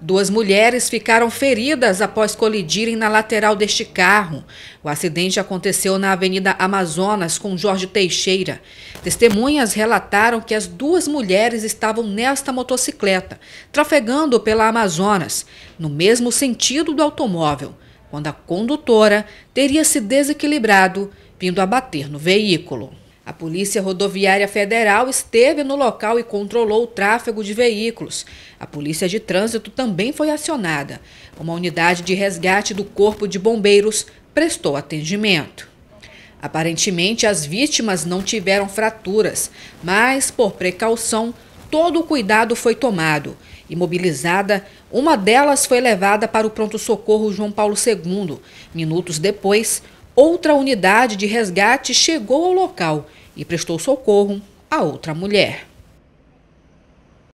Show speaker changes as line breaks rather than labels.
Duas mulheres ficaram feridas após colidirem na lateral deste carro. O acidente aconteceu na Avenida Amazonas com Jorge Teixeira. Testemunhas relataram que as duas mulheres estavam nesta motocicleta, trafegando pela Amazonas, no mesmo sentido do automóvel, quando a condutora teria se desequilibrado, vindo a bater no veículo. A Polícia Rodoviária Federal esteve no local e controlou o tráfego de veículos. A Polícia de Trânsito também foi acionada. Uma unidade de resgate do Corpo de Bombeiros prestou atendimento. Aparentemente, as vítimas não tiveram fraturas, mas, por precaução, todo o cuidado foi tomado. Imobilizada, uma delas foi levada para o pronto-socorro João Paulo II. Minutos depois, outra unidade de resgate chegou ao local e prestou socorro a outra mulher.